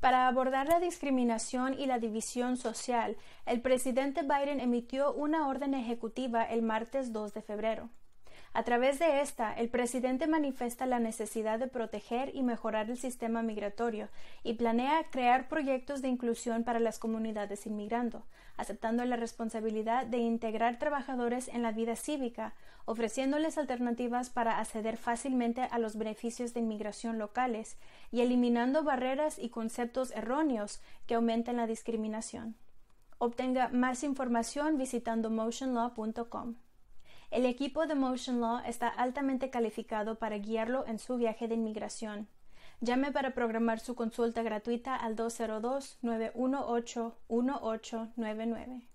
Para abordar la discriminación y la división social, el presidente Biden emitió una orden ejecutiva el martes 2 de febrero. A través de esta, el presidente manifiesta la necesidad de proteger y mejorar el sistema migratorio y planea crear proyectos de inclusión para las comunidades inmigrando, aceptando la responsabilidad de integrar trabajadores en la vida cívica, ofreciéndoles alternativas para acceder fácilmente a los beneficios de inmigración locales y eliminando barreras y conceptos erróneos que aumenten la discriminación. Obtenga más información visitando motionlaw.com. El equipo de Motion Law está altamente calificado para guiarlo en su viaje de inmigración. Llame para programar su consulta gratuita al 202-918-1899.